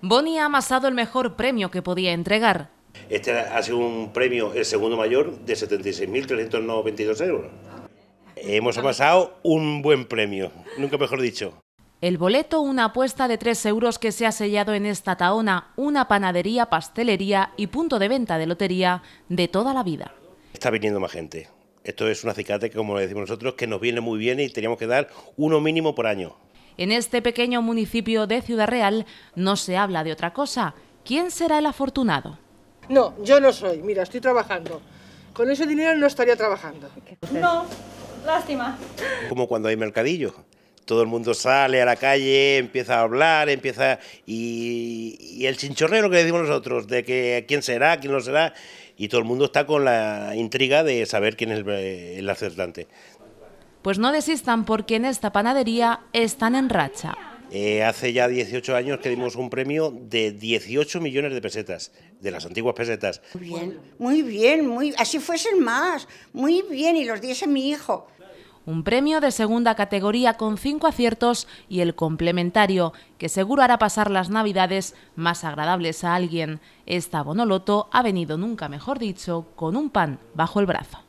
Boni ha amasado el mejor premio que podía entregar. Este ha sido un premio, el segundo mayor, de 76.392 euros. Hemos amasado un buen premio, nunca mejor dicho. El boleto, una apuesta de 3 euros que se ha sellado en esta taona, una panadería, pastelería y punto de venta de lotería de toda la vida. Está viniendo más gente. Esto es un acicate, como decimos nosotros, que nos viene muy bien y teníamos que dar uno mínimo por año. En este pequeño municipio de Ciudad Real no se habla de otra cosa. ¿Quién será el afortunado? No, yo no soy. Mira, estoy trabajando. Con ese dinero no estaría trabajando. No, lástima. Como cuando hay mercadillo. Todo el mundo sale a la calle, empieza a hablar, empieza... Y, el chinchorrero que decimos nosotros, de que quién será, quién no será, y todo el mundo está con la intriga de saber quién es el, el acertante. Pues no desistan porque en esta panadería están en racha. Eh, hace ya 18 años que dimos un premio de 18 millones de pesetas, de las antiguas pesetas. Muy bien, muy bien, muy, así fuesen más, muy bien, y los diese mi hijo. Un premio de segunda categoría con cinco aciertos y el complementario, que seguro hará pasar las navidades más agradables a alguien. Esta Bonoloto ha venido nunca mejor dicho con un pan bajo el brazo.